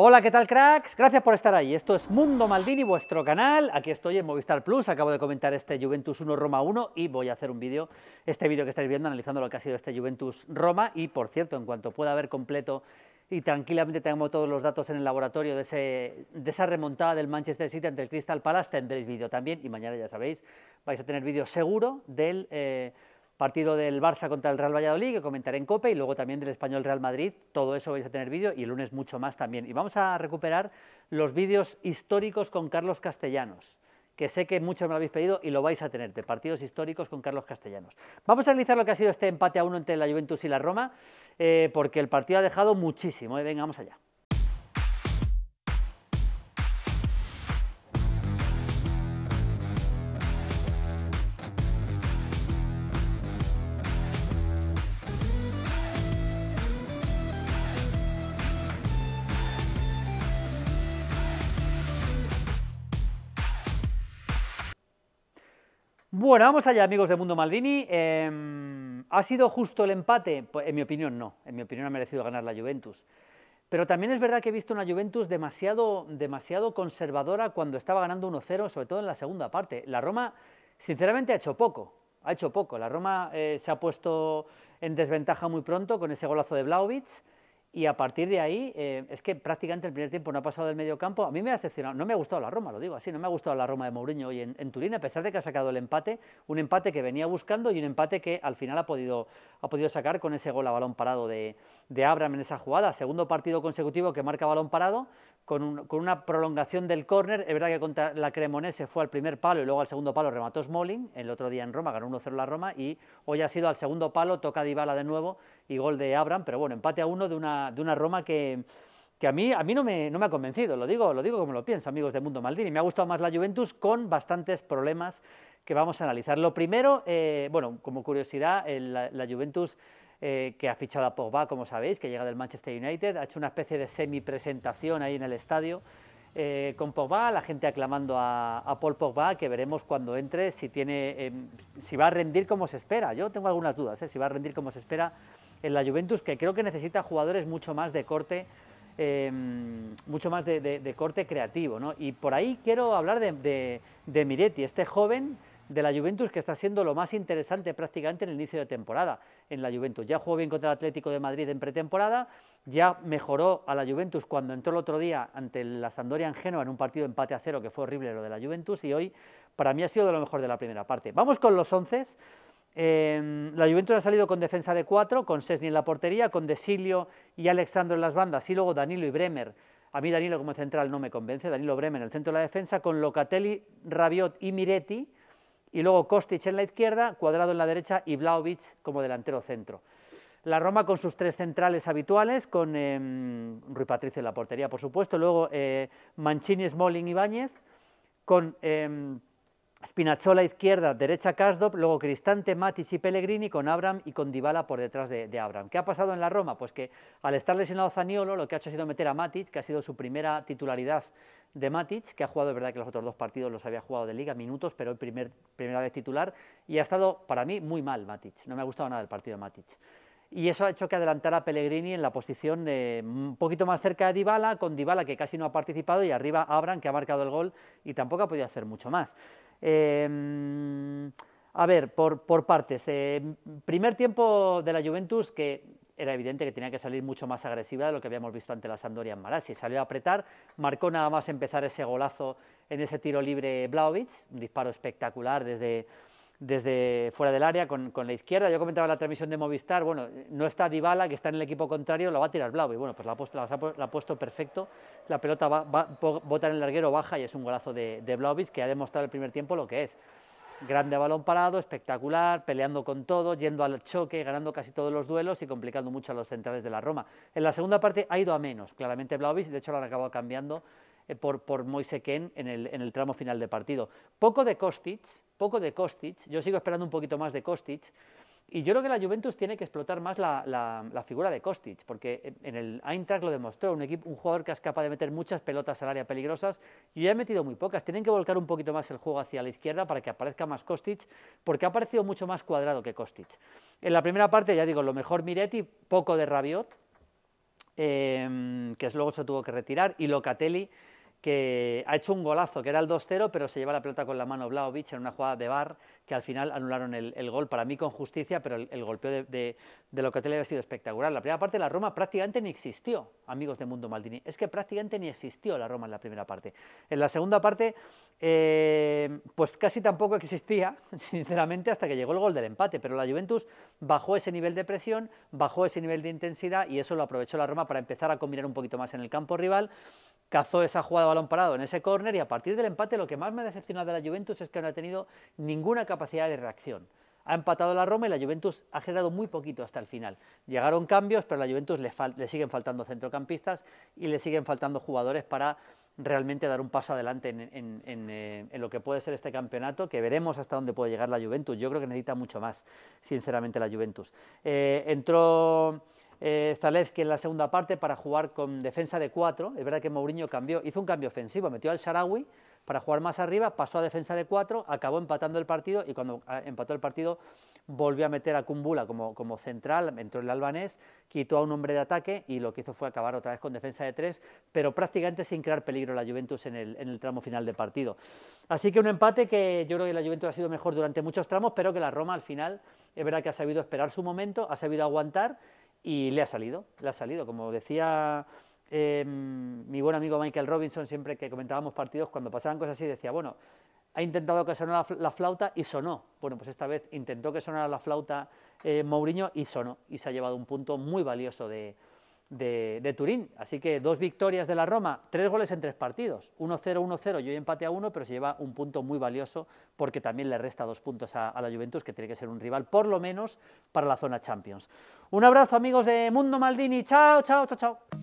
Hola, ¿qué tal cracks? Gracias por estar ahí. Esto es Mundo Maldini, vuestro canal. Aquí estoy en Movistar Plus. Acabo de comentar este Juventus 1 Roma 1 y voy a hacer un vídeo, este vídeo que estáis viendo, analizando lo que ha sido este Juventus Roma. Y por cierto, en cuanto pueda haber completo y tranquilamente tengamos todos los datos en el laboratorio de, ese, esa remontada del Manchester City ante el Crystal Palace, tendréis vídeo también y mañana ya sabéis, vais a tener vídeo seguro del eh, partido del Barça contra el Real Valladolid, que comentaré en Copa, y luego también del Español Real Madrid, todo eso vais a tener vídeo, y el lunes mucho más también. Y vamos a recuperar los vídeos históricos con Carlos Castellanos, que sé que muchos me lo habéis pedido y lo vais a tener, de partidos históricos con Carlos Castellanos. Vamos a analizar lo que ha sido este empate a uno entre la Juventus y la Roma, eh, porque el partido ha dejado muchísimo, eh. venga, vamos allá. Bueno, vamos allá, amigos de Mundo Maldini. Em, ¿Ha sido justo el empate? Pues, en mi opinión, no. En mi opinión ha merecido ganar la Juventus. Pero también es verdad que he visto una Juventus demasiado, demasiado conservadora cuando estaba ganando 1-0, sobre todo en la segunda parte. La Roma, sinceramente, ha hecho poco. Ha hecho poco. La Roma eh, se ha puesto en desventaja muy pronto con ese golazo de Blaovic. Y a partir de ahí, eh, es que prácticamente el primer tiempo no ha pasado del medio campo. A mí me ha decepcionado. No me ha gustado la Roma, lo digo así. No me ha gustado la Roma de Mourinho hoy en, Turín, a pesar de que ha sacado el empate. Un empate que venía buscando y un empate que al final ha podido, ha podido sacar con ese gol a balón parado de, de Abraham en esa jugada. Segundo partido consecutivo que marca balón parado con, una prolongación del córner. Es verdad que contra la se fue al primer palo y luego al segundo palo remató Smolin. El otro día en Roma ganó 1-0 la Roma y hoy ha sido al segundo palo, toca Dybala de nuevo y gol de Abraham. Pero bueno, empate a uno de una, Roma que, a mí, a mí no, me, ha convencido. Lo digo, lo digo como lo pienso, amigos de Mundo Maldini. Me ha gustado más la Juventus con bastantes problemas que vamos a analizar. Lo primero, eh, bueno, como curiosidad, eh, la Juventus eh, que ha fichado a Pogba, como sabéis, que llega del Manchester United, ha hecho una especie de semi-presentación ahí en el estadio eh, con Pogba, la gente aclamando a, Paul Pogba, que veremos cuando entre si, tiene, em, si va a rendir como se espera. Yo tengo algunas dudas, eh, si va a rendir como se espera en la Juventus, que creo que necesita jugadores mucho más de corte. Em, mucho más de, corte creativo, ¿no? Y por ahí quiero hablar de, de Miretti, este joven de la Juventus, que está siendo lo más interesante prácticamente en el inicio de temporada en la Juventus. Ya jugó bien contra el Atlético de Madrid en pretemporada, ya mejoró a la Juventus cuando entró el otro día ante la Sandoria en Génova en un partido empate a cero, que fue horrible lo de la Juventus, y hoy para mí ha sido de lo mejor de la primera parte. Vamos con los once. Em, la Juventus ha salido con defensa de cuatro, con Sesni en la portería, con Desilio y Alexandro en las bandas, y luego Danilo y Bremer a mí Danilo como central no me convence, Danilo Bremer en el centro de la defensa, con Locatelli, Rabiot y Miretti y luego Kostic en la izquierda, Cuadrado en la derecha y Blaovic como delantero centro. La Roma con sus tres centrales habituales, con em, Rui Patricio en la portería, por supuesto, luego eh, Mancini, y Báñez con... Em, Spinazzola izquierda, derecha Kasdop, luego Cristante, Matic y Pellegrini con Abram y con Dybala por detrás de, Abram. ¿Qué ha pasado en la Roma? Pues que al estar lesionado Zaniolo lo que ha hecho ha sido meter a Matic, que ha sido su primera titularidad de Matic, que ha jugado, es verdad que los otros dos partidos los había jugado de liga, minutos, pero el primera vez titular, y ha estado para mí muy mal Matic, no me ha gustado nada el partido de Matic. Y eso ha hecho que adelantara a Pellegrini en la posición de, mm, un poquito más cerca de Dybala, con Dybala que casi no ha participado y arriba Abram que ha marcado el gol y tampoco ha podido hacer mucho más. Em, a ver, por, partes. Eh, primer tiempo de la Juventus que era evidente que tenía que salir mucho más agresiva de lo que habíamos visto ante la Sandoria en Salió a apretar, marcó nada más empezar ese golazo en ese tiro libre Blaovic, un disparo espectacular desde, desde fuera del área con, la izquierda. Yo comentaba la transmisión de Movistar, bueno, no está Dybala, que está en el equipo contrario, la va a tirar Blau, bueno, pues la ha puesto, la, perfecto, la pelota va, a botar en el larguero, baja y es un golazo de, de que ha demostrado el primer tiempo lo que es. Grande balón parado, espectacular, peleando con todo, yendo al choque, ganando casi todos los duelos y complicando mucho a los centrales de la Roma. En la segunda parte ha ido a menos, claramente y de hecho lo han acabado cambiando eh, por, por Ken en el, tramo final de partido. Poco de Kostic, poco de Kostic, yo sigo esperando un poquito más de Kostic, y yo creo que la Juventus tiene que explotar más la, figura de Kostic, porque en el Eintracht lo demostró, un, equipo, un jugador que es capaz de meter muchas pelotas al área peligrosas, y ya he metido muy pocas. Tienen que volcar un poquito más el juego hacia la izquierda para que aparezca más Kostic, porque ha aparecido mucho más cuadrado que Kostic. En la primera parte, ya digo, lo mejor Miretti, poco de Rabiot, eh, que luego se tuvo que retirar, y Locatelli, que ha hecho un golazo, que era el 2-0, pero se lleva la pelota con la mano Vlaovic en una jugada de bar que al final anularon el, gol, para mí con justicia, pero el, el golpeo de, de, te Locatelli había sido espectacular. La primera parte la Roma prácticamente ni existió, amigos de Mundo Maldini, es que prácticamente ni existió la Roma en la primera parte. En la segunda parte, eh, pues casi tampoco existía, sinceramente, hasta que llegó el gol del empate, pero la Juventus bajó ese nivel de presión, bajó ese nivel de intensidad y eso lo aprovechó la Roma para empezar a combinar un poquito más en el campo rival cazó esa jugada de balón parado en ese córner y a partir del empate lo que más me ha decepcionado de la Juventus es que no ha tenido ninguna capacidad de reacción. Ha empatado la Roma y la Juventus ha generado muy poquito hasta el final. Llegaron cambios, pero a la Juventus le, siguen faltando centrocampistas y le siguen faltando jugadores para realmente dar un paso adelante eh, en, lo que puede ser este campeonato, que veremos hasta dónde puede llegar la Juventus. Yo creo que necesita mucho más, sinceramente, la Juventus. Eh, entró vez eh, que en la segunda parte para jugar con defensa de cuatro. Es verdad que Mourinho cambió, hizo un cambio ofensivo, metió al Sarawi para jugar más arriba, pasó a defensa de cuatro, acabó empatando el partido y cuando ah, empató el partido volvió a meter a Kumbula como, central, entró el albanés, quitó a un hombre de ataque y lo que hizo fue acabar otra vez con defensa de tres, pero prácticamente sin crear peligro la Juventus en el, en el tramo final del partido. Así que un empate que yo creo que la Juventus ha sido mejor durante muchos tramos, pero que la Roma al final es verdad que ha sabido esperar su momento, ha sabido aguantar y le ha salido, le ha salido. Como decía em, mi buen amigo Michael Robinson, siempre que comentábamos partidos, cuando pasaban cosas así, decía, bueno, ha intentado que sonara la flauta y sonó. Bueno, pues esta vez intentó que sonara la flauta eh, Mourinho y sonó, y se ha llevado un punto muy valioso de, de, Turín. Así que dos victorias de la Roma, tres goles en tres partidos. 1-0, 1-0 y hoy empate a uno, pero se lleva un punto muy valioso porque también le resta dos puntos a, a, la Juventus, que tiene que ser un rival, por lo menos, para la zona Champions. Un abrazo, amigos de Mundo Maldini. Chao, chao, chao, chao.